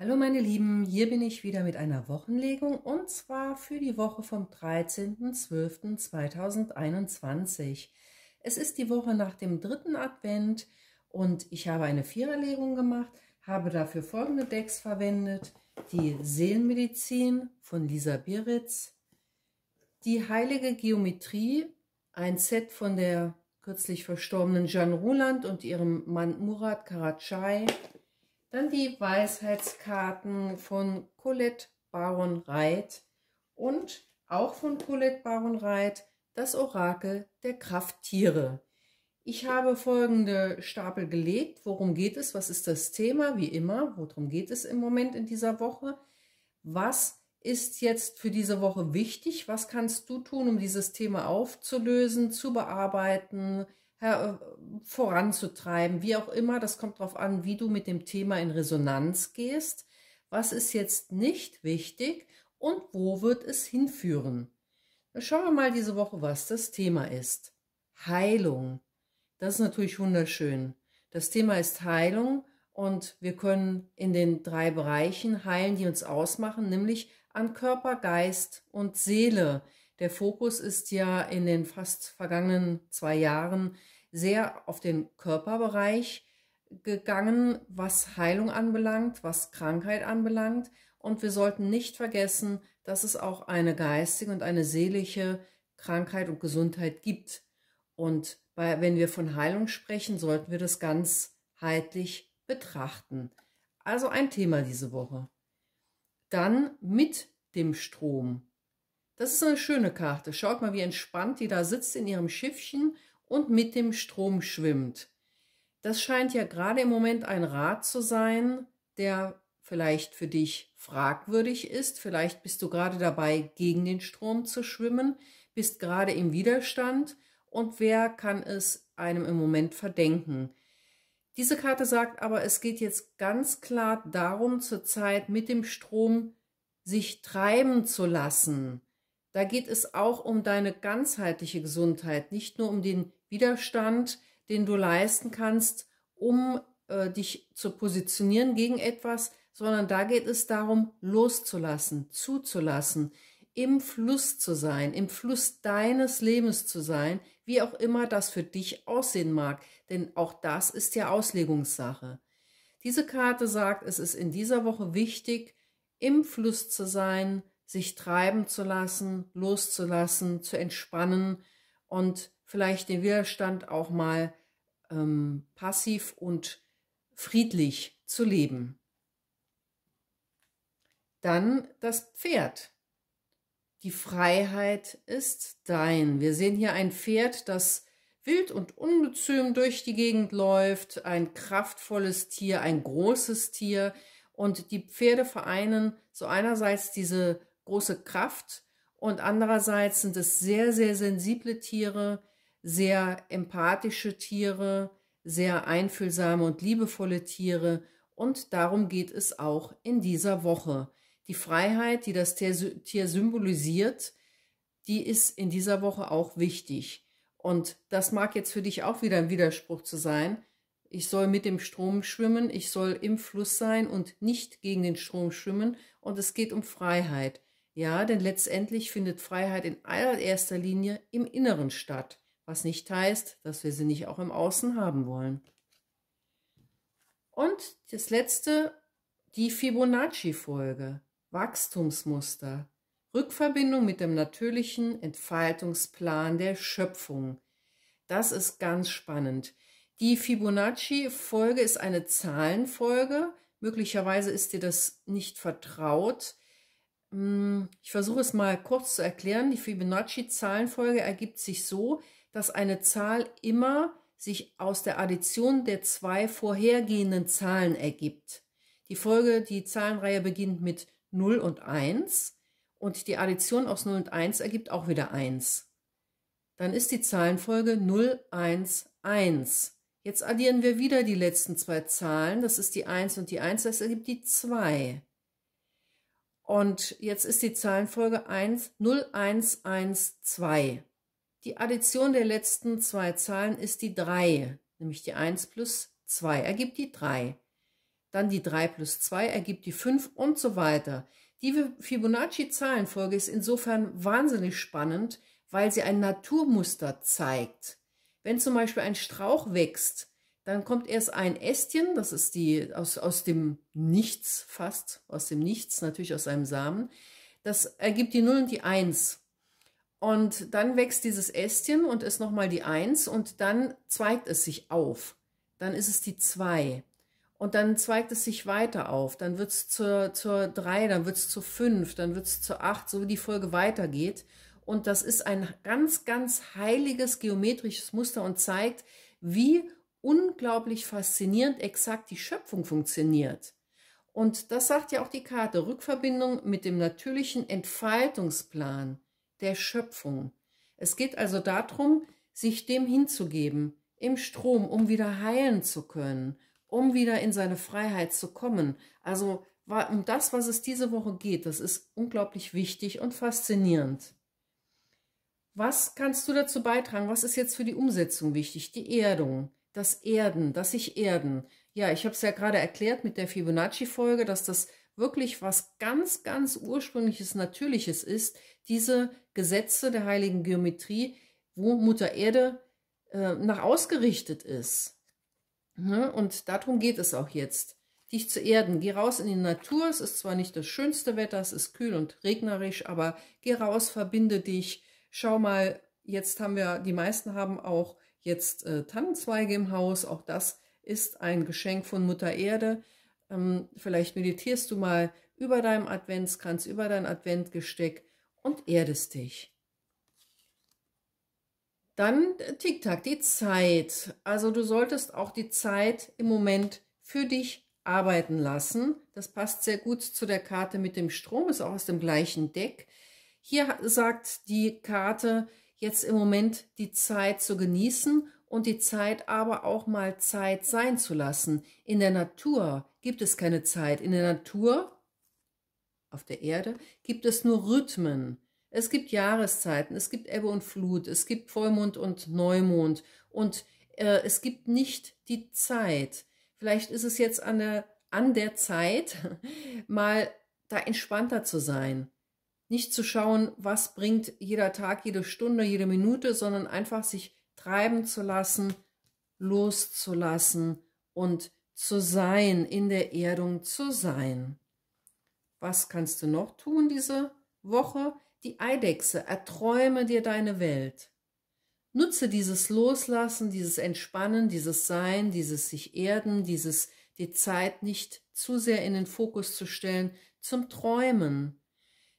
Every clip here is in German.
Hallo meine Lieben, hier bin ich wieder mit einer Wochenlegung und zwar für die Woche vom 13.12.2021. Es ist die Woche nach dem dritten Advent und ich habe eine Viererlegung gemacht, habe dafür folgende Decks verwendet. Die Seelenmedizin von Lisa Biritz, die Heilige Geometrie, ein Set von der kürzlich verstorbenen Jeanne Ruland und ihrem Mann Murat Karatschai, dann die Weisheitskarten von Colette Baron Reit und auch von Colette Baron Reit das Orakel der Krafttiere. Ich habe folgende Stapel gelegt. Worum geht es? Was ist das Thema? Wie immer, worum geht es im Moment in dieser Woche? Was ist jetzt für diese Woche wichtig? Was kannst du tun, um dieses Thema aufzulösen, zu bearbeiten, äh, voranzutreiben, wie auch immer. Das kommt darauf an, wie du mit dem Thema in Resonanz gehst. Was ist jetzt nicht wichtig und wo wird es hinführen? Dann schauen wir mal diese Woche, was das Thema ist. Heilung. Das ist natürlich wunderschön. Das Thema ist Heilung und wir können in den drei Bereichen heilen, die uns ausmachen, nämlich an Körper, Geist und Seele. Der Fokus ist ja in den fast vergangenen zwei Jahren sehr auf den Körperbereich gegangen, was Heilung anbelangt, was Krankheit anbelangt. Und wir sollten nicht vergessen, dass es auch eine geistige und eine seelische Krankheit und Gesundheit gibt. Und bei, wenn wir von Heilung sprechen, sollten wir das ganzheitlich betrachten. Also ein Thema diese Woche. Dann mit dem Strom. Das ist eine schöne Karte. Schaut mal, wie entspannt die da sitzt in ihrem Schiffchen und mit dem Strom schwimmt. Das scheint ja gerade im Moment ein Rat zu sein, der vielleicht für dich fragwürdig ist. Vielleicht bist du gerade dabei, gegen den Strom zu schwimmen, bist gerade im Widerstand und wer kann es einem im Moment verdenken? Diese Karte sagt aber, es geht jetzt ganz klar darum, zurzeit mit dem Strom sich treiben zu lassen. Da geht es auch um deine ganzheitliche Gesundheit, nicht nur um den Widerstand, den du leisten kannst, um äh, dich zu positionieren gegen etwas, sondern da geht es darum, loszulassen, zuzulassen, im Fluss zu sein, im Fluss deines Lebens zu sein, wie auch immer das für dich aussehen mag, denn auch das ist ja Auslegungssache. Diese Karte sagt, es ist in dieser Woche wichtig, im Fluss zu sein, sich treiben zu lassen, loszulassen, zu entspannen und vielleicht den Widerstand auch mal ähm, passiv und friedlich zu leben. Dann das Pferd. Die Freiheit ist dein. Wir sehen hier ein Pferd, das wild und ungezüm durch die Gegend läuft, ein kraftvolles Tier, ein großes Tier. Und die Pferde vereinen so einerseits diese große Kraft und andererseits sind es sehr, sehr sensible Tiere, sehr empathische Tiere, sehr einfühlsame und liebevolle Tiere und darum geht es auch in dieser Woche. Die Freiheit, die das Tier symbolisiert, die ist in dieser Woche auch wichtig. Und das mag jetzt für dich auch wieder ein Widerspruch zu sein. Ich soll mit dem Strom schwimmen, ich soll im Fluss sein und nicht gegen den Strom schwimmen. Und es geht um Freiheit. Ja, denn letztendlich findet Freiheit in allererster Linie im Inneren statt, was nicht heißt, dass wir sie nicht auch im Außen haben wollen. Und das letzte, die Fibonacci-Folge, Wachstumsmuster, Rückverbindung mit dem natürlichen Entfaltungsplan der Schöpfung. Das ist ganz spannend. Die Fibonacci-Folge ist eine Zahlenfolge. Möglicherweise ist dir das nicht vertraut. Hm, ich versuche es mal kurz zu erklären. Die Fibonacci-Zahlenfolge ergibt sich so, dass eine Zahl immer sich aus der Addition der zwei vorhergehenden Zahlen ergibt. Die Folge, die Zahlenreihe beginnt mit 0 und 1 und die Addition aus 0 und 1 ergibt auch wieder 1. Dann ist die Zahlenfolge 0, 1, 1. Jetzt addieren wir wieder die letzten zwei Zahlen. Das ist die 1 und die 1, das ergibt die 2. Und jetzt ist die Zahlenfolge 1, 0, 1, 1, 2. Die Addition der letzten zwei Zahlen ist die 3, nämlich die 1 plus 2 ergibt die 3. Dann die 3 plus 2 ergibt die 5 und so weiter. Die Fibonacci-Zahlenfolge ist insofern wahnsinnig spannend, weil sie ein Naturmuster zeigt. Wenn zum Beispiel ein Strauch wächst, dann kommt erst ein Ästchen, das ist die aus, aus dem Nichts fast, aus dem Nichts, natürlich aus einem Samen. Das ergibt die 0 und die 1. Und dann wächst dieses Ästchen und ist nochmal die 1 und dann zweigt es sich auf. Dann ist es die 2. Und dann zweigt es sich weiter auf. Dann wird es zur, zur 3, dann wird es zur 5, dann wird es zur 8, so wie die Folge weitergeht. Und das ist ein ganz, ganz heiliges geometrisches Muster und zeigt, wie unglaublich faszinierend exakt die Schöpfung funktioniert. Und das sagt ja auch die Karte, Rückverbindung mit dem natürlichen Entfaltungsplan der Schöpfung. Es geht also darum, sich dem hinzugeben, im Strom, um wieder heilen zu können, um wieder in seine Freiheit zu kommen. Also um das, was es diese Woche geht, das ist unglaublich wichtig und faszinierend. Was kannst du dazu beitragen? Was ist jetzt für die Umsetzung wichtig? Die Erdung das Erden, das sich Erden. Ja, ich habe es ja gerade erklärt mit der Fibonacci-Folge, dass das wirklich was ganz, ganz ursprüngliches, natürliches ist. Diese Gesetze der heiligen Geometrie, wo Mutter Erde äh, nach ausgerichtet ist. Ne? Und darum geht es auch jetzt. Dich zu erden. Geh raus in die Natur. Es ist zwar nicht das schönste Wetter, es ist kühl und regnerisch, aber geh raus, verbinde dich. Schau mal, jetzt haben wir, die meisten haben auch jetzt äh, Tannenzweige im Haus. Auch das ist ein Geschenk von Mutter Erde. Ähm, vielleicht meditierst du mal über deinem Adventskranz, über dein Adventgesteck und erdest dich. Dann äh, Tick-Tack, die Zeit. Also du solltest auch die Zeit im Moment für dich arbeiten lassen. Das passt sehr gut zu der Karte mit dem Strom, ist auch aus dem gleichen Deck. Hier sagt die Karte, jetzt im Moment die Zeit zu genießen und die Zeit aber auch mal Zeit sein zu lassen. In der Natur gibt es keine Zeit. In der Natur, auf der Erde, gibt es nur Rhythmen. Es gibt Jahreszeiten, es gibt Ebbe und Flut, es gibt Vollmond und Neumond und äh, es gibt nicht die Zeit. Vielleicht ist es jetzt an der, an der Zeit, mal da entspannter zu sein nicht zu schauen, was bringt jeder Tag, jede Stunde, jede Minute, sondern einfach sich treiben zu lassen, loszulassen und zu sein, in der Erdung zu sein. Was kannst du noch tun diese Woche? Die Eidechse, erträume dir deine Welt. Nutze dieses Loslassen, dieses Entspannen, dieses Sein, dieses sich erden, dieses die Zeit nicht zu sehr in den Fokus zu stellen, zum Träumen.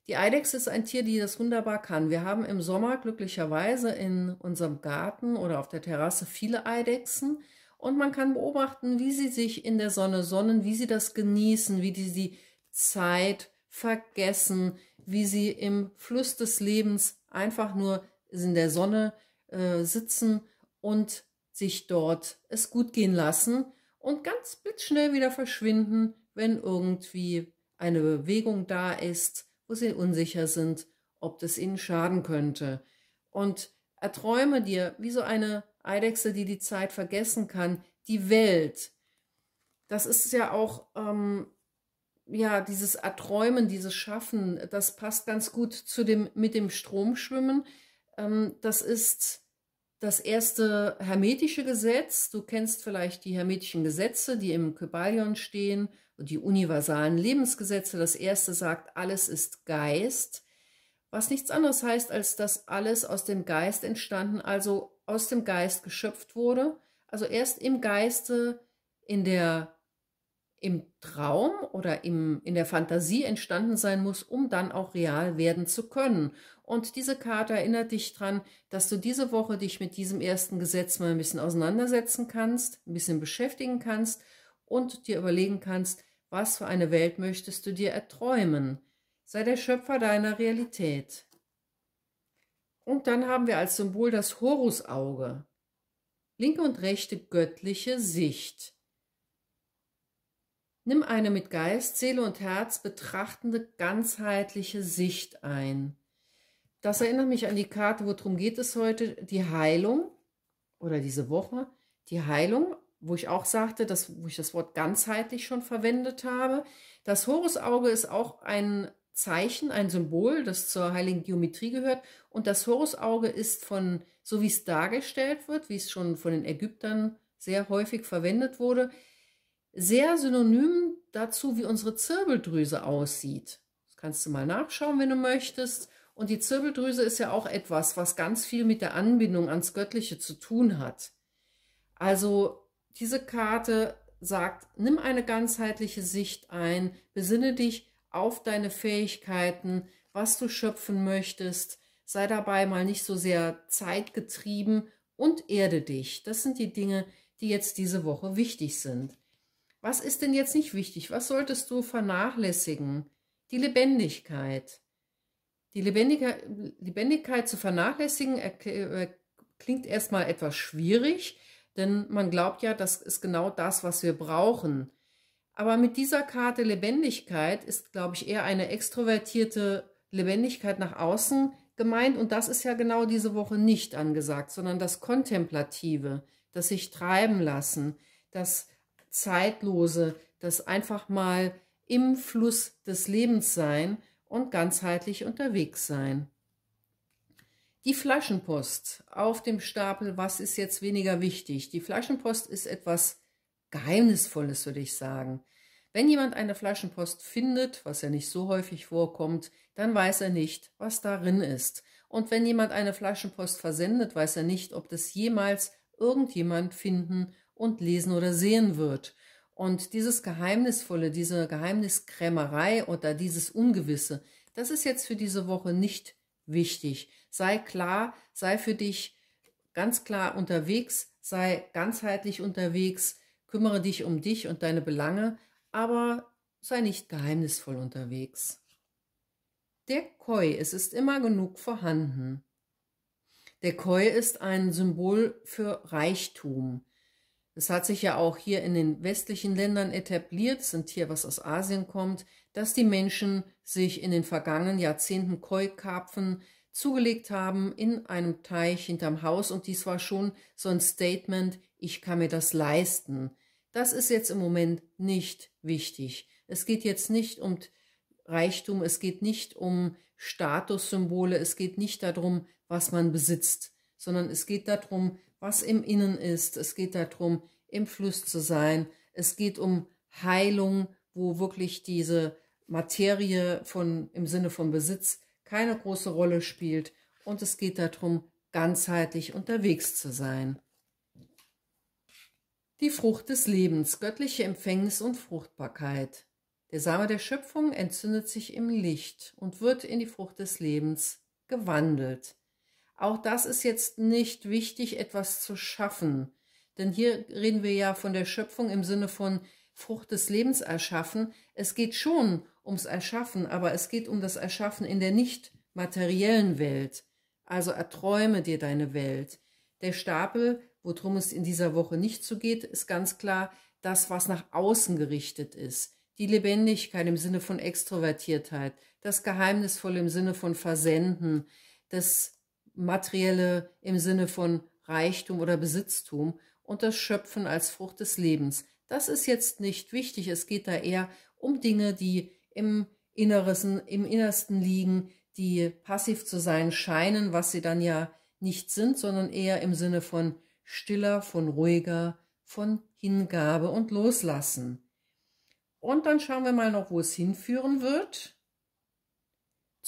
Die Eidechse ist ein Tier, die das wunderbar kann. Wir haben im Sommer glücklicherweise in unserem Garten oder auf der Terrasse viele Eidechsen und man kann beobachten, wie sie sich in der Sonne sonnen, wie sie das genießen, wie die die Zeit vergessen, wie sie im Fluss des Lebens einfach nur in der Sonne äh, sitzen und sich dort es gut gehen lassen und ganz blitzschnell wieder verschwinden, wenn irgendwie eine Bewegung da ist wo sie unsicher sind, ob das ihnen schaden könnte. Und erträume dir, wie so eine Eidechse, die die Zeit vergessen kann, die Welt. Das ist ja auch, ähm, ja, dieses Erträumen, dieses Schaffen, das passt ganz gut zu dem, mit dem Stromschwimmen. Ähm, das ist das erste hermetische Gesetz. Du kennst vielleicht die hermetischen Gesetze, die im Kybalion stehen und die universalen Lebensgesetze. Das erste sagt, alles ist Geist, was nichts anderes heißt, als dass alles aus dem Geist entstanden, also aus dem Geist geschöpft wurde. Also erst im Geiste, in der, im Traum oder im, in der Fantasie entstanden sein muss, um dann auch real werden zu können. Und diese Karte erinnert dich daran, dass du diese Woche dich mit diesem ersten Gesetz mal ein bisschen auseinandersetzen kannst, ein bisschen beschäftigen kannst und dir überlegen kannst, was für eine Welt möchtest du dir erträumen? Sei der Schöpfer deiner Realität. Und dann haben wir als Symbol das Horusauge. Linke und rechte göttliche Sicht. Nimm eine mit Geist, Seele und Herz betrachtende ganzheitliche Sicht ein. Das erinnert mich an die Karte, worum geht es heute? Die Heilung oder diese Woche, die Heilung wo ich auch sagte, dass, wo ich das Wort ganzheitlich schon verwendet habe. Das Horusauge ist auch ein Zeichen, ein Symbol, das zur heiligen Geometrie gehört. Und das Horusauge ist von, so wie es dargestellt wird, wie es schon von den Ägyptern sehr häufig verwendet wurde, sehr synonym dazu, wie unsere Zirbeldrüse aussieht. Das kannst du mal nachschauen, wenn du möchtest. Und die Zirbeldrüse ist ja auch etwas, was ganz viel mit der Anbindung ans Göttliche zu tun hat. Also diese Karte sagt, nimm eine ganzheitliche Sicht ein, besinne dich auf deine Fähigkeiten, was du schöpfen möchtest, sei dabei mal nicht so sehr zeitgetrieben und erde dich. Das sind die Dinge, die jetzt diese Woche wichtig sind. Was ist denn jetzt nicht wichtig? Was solltest du vernachlässigen? Die Lebendigkeit. Die Lebendigkeit, Lebendigkeit zu vernachlässigen äh, klingt erstmal etwas schwierig, denn man glaubt ja, das ist genau das, was wir brauchen. Aber mit dieser Karte Lebendigkeit ist, glaube ich, eher eine extrovertierte Lebendigkeit nach außen gemeint. Und das ist ja genau diese Woche nicht angesagt, sondern das Kontemplative, das sich treiben lassen, das Zeitlose, das einfach mal im Fluss des Lebens sein und ganzheitlich unterwegs sein. Die Flaschenpost auf dem Stapel, was ist jetzt weniger wichtig? Die Flaschenpost ist etwas Geheimnisvolles, würde ich sagen. Wenn jemand eine Flaschenpost findet, was ja nicht so häufig vorkommt, dann weiß er nicht, was darin ist. Und wenn jemand eine Flaschenpost versendet, weiß er nicht, ob das jemals irgendjemand finden und lesen oder sehen wird. Und dieses Geheimnisvolle, diese Geheimniskrämerei oder dieses Ungewisse, das ist jetzt für diese Woche nicht wichtig. Sei klar, sei für dich ganz klar unterwegs, sei ganzheitlich unterwegs, kümmere dich um dich und deine Belange, aber sei nicht geheimnisvoll unterwegs. Der Koi, es ist immer genug vorhanden. Der Koi ist ein Symbol für Reichtum. Es hat sich ja auch hier in den westlichen Ländern etabliert, sind hier was aus Asien kommt, dass die Menschen sich in den vergangenen Jahrzehnten Keukarpfen zugelegt haben in einem Teich hinterm Haus und dies war schon so ein Statement, ich kann mir das leisten. Das ist jetzt im Moment nicht wichtig. Es geht jetzt nicht um Reichtum, es geht nicht um Statussymbole, es geht nicht darum, was man besitzt, sondern es geht darum, was im Innen ist. Es geht darum, im Fluss zu sein. Es geht um Heilung, wo wirklich diese Materie von, im Sinne von Besitz keine große Rolle spielt. Und es geht darum, ganzheitlich unterwegs zu sein. Die Frucht des Lebens, göttliche Empfängnis und Fruchtbarkeit. Der Same der Schöpfung entzündet sich im Licht und wird in die Frucht des Lebens gewandelt. Auch das ist jetzt nicht wichtig, etwas zu schaffen. Denn hier reden wir ja von der Schöpfung im Sinne von Frucht des Lebens erschaffen. Es geht schon ums Erschaffen, aber es geht um das Erschaffen in der nicht materiellen Welt. Also erträume dir deine Welt. Der Stapel, worum es in dieser Woche nicht so geht, ist ganz klar das, was nach außen gerichtet ist. Die Lebendigkeit im Sinne von Extrovertiertheit, das Geheimnisvolle im Sinne von Versenden, das materielle im Sinne von Reichtum oder Besitztum und das Schöpfen als Frucht des Lebens. Das ist jetzt nicht wichtig, es geht da eher um Dinge, die im Innersten, im Innersten liegen, die passiv zu sein scheinen, was sie dann ja nicht sind, sondern eher im Sinne von stiller, von ruhiger, von Hingabe und Loslassen. Und dann schauen wir mal noch, wo es hinführen wird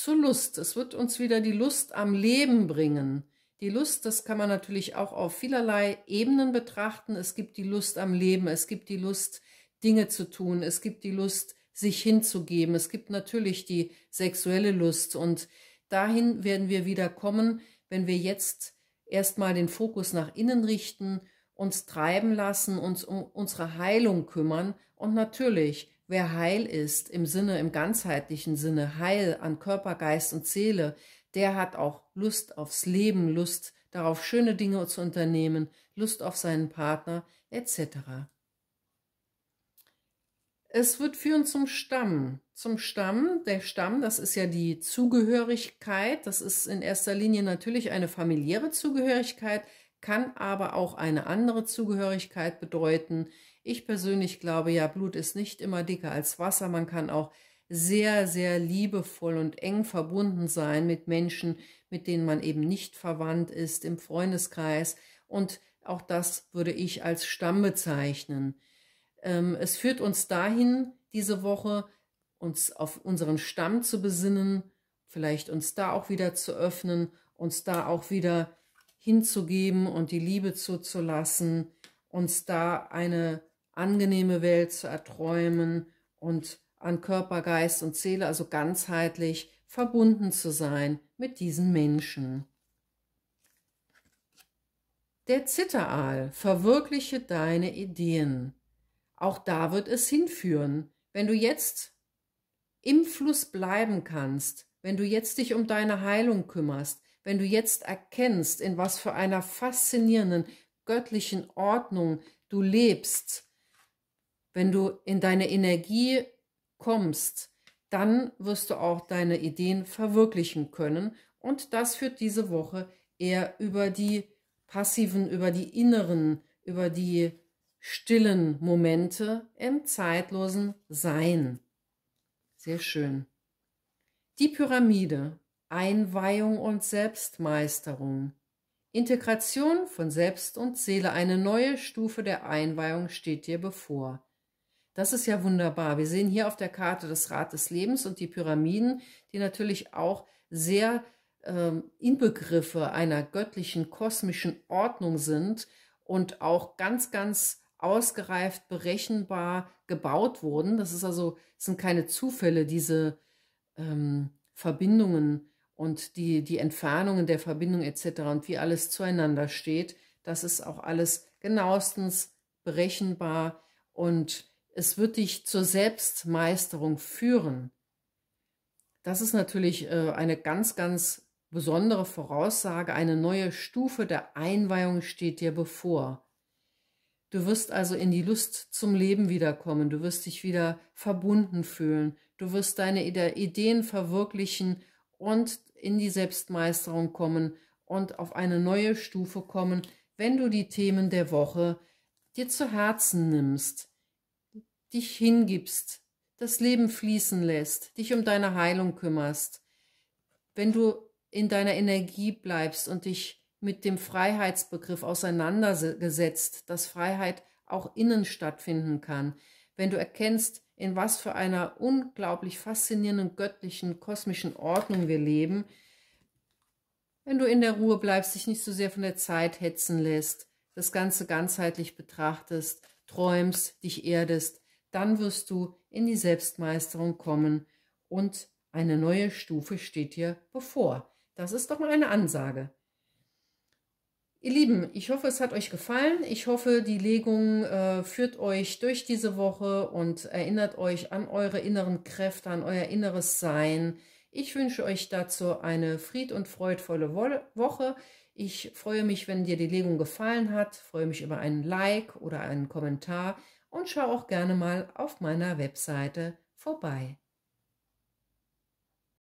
zur Lust. Es wird uns wieder die Lust am Leben bringen. Die Lust, das kann man natürlich auch auf vielerlei Ebenen betrachten. Es gibt die Lust am Leben, es gibt die Lust, Dinge zu tun, es gibt die Lust, sich hinzugeben. Es gibt natürlich die sexuelle Lust und dahin werden wir wieder kommen, wenn wir jetzt erstmal den Fokus nach innen richten, uns treiben lassen, uns um unsere Heilung kümmern und natürlich Wer heil ist, im Sinne, im ganzheitlichen Sinne, heil an Körper, Geist und Seele, der hat auch Lust aufs Leben, Lust darauf, schöne Dinge zu unternehmen, Lust auf seinen Partner, etc. Es wird führen zum Stamm. Zum Stamm, der Stamm, das ist ja die Zugehörigkeit, das ist in erster Linie natürlich eine familiäre Zugehörigkeit, kann aber auch eine andere Zugehörigkeit bedeuten, ich persönlich glaube ja, Blut ist nicht immer dicker als Wasser. Man kann auch sehr, sehr liebevoll und eng verbunden sein mit Menschen, mit denen man eben nicht verwandt ist im Freundeskreis. Und auch das würde ich als Stamm bezeichnen. Ähm, es führt uns dahin, diese Woche uns auf unseren Stamm zu besinnen, vielleicht uns da auch wieder zu öffnen, uns da auch wieder hinzugeben und die Liebe zuzulassen, uns da eine angenehme Welt zu erträumen und an Körper, Geist und Seele, also ganzheitlich verbunden zu sein mit diesen Menschen. Der Zitteraal, verwirkliche deine Ideen. Auch da wird es hinführen. Wenn du jetzt im Fluss bleiben kannst, wenn du jetzt dich um deine Heilung kümmerst, wenn du jetzt erkennst, in was für einer faszinierenden, göttlichen Ordnung du lebst, wenn mhm. du in deine Energie kommst, dann wirst du auch deine Ideen verwirklichen können. Und das führt diese Woche eher über die passiven, über die inneren, über die stillen Momente im zeitlosen Sein. Sehr schön. Die Pyramide, Einweihung und Selbstmeisterung. Integration von Selbst und Seele, eine neue Stufe der Einweihung steht dir bevor. Das ist ja wunderbar. Wir sehen hier auf der Karte das Rad des Lebens und die Pyramiden, die natürlich auch sehr ähm, Inbegriffe einer göttlichen, kosmischen Ordnung sind und auch ganz, ganz ausgereift berechenbar gebaut wurden. Das ist also, das sind keine Zufälle, diese ähm, Verbindungen und die, die Entfernungen der Verbindung etc. und wie alles zueinander steht. Das ist auch alles genauestens berechenbar und es wird dich zur Selbstmeisterung führen. Das ist natürlich äh, eine ganz, ganz besondere Voraussage. Eine neue Stufe der Einweihung steht dir bevor. Du wirst also in die Lust zum Leben wiederkommen. Du wirst dich wieder verbunden fühlen. Du wirst deine Ideen verwirklichen und in die Selbstmeisterung kommen und auf eine neue Stufe kommen, wenn du die Themen der Woche dir zu Herzen nimmst dich hingibst, das Leben fließen lässt, dich um deine Heilung kümmerst, wenn du in deiner Energie bleibst und dich mit dem Freiheitsbegriff auseinandergesetzt, dass Freiheit auch innen stattfinden kann, wenn du erkennst, in was für einer unglaublich faszinierenden, göttlichen, kosmischen Ordnung wir leben, wenn du in der Ruhe bleibst, dich nicht so sehr von der Zeit hetzen lässt, das Ganze ganzheitlich betrachtest, träumst, dich erdest, dann wirst du in die Selbstmeisterung kommen und eine neue Stufe steht dir bevor. Das ist doch mal eine Ansage. Ihr Lieben, ich hoffe, es hat euch gefallen. Ich hoffe, die Legung äh, führt euch durch diese Woche und erinnert euch an eure inneren Kräfte, an euer inneres Sein. Ich wünsche euch dazu eine fried- und freudvolle Woche. Ich freue mich, wenn dir die Legung gefallen hat, ich freue mich über einen Like oder einen Kommentar und schau auch gerne mal auf meiner Webseite vorbei.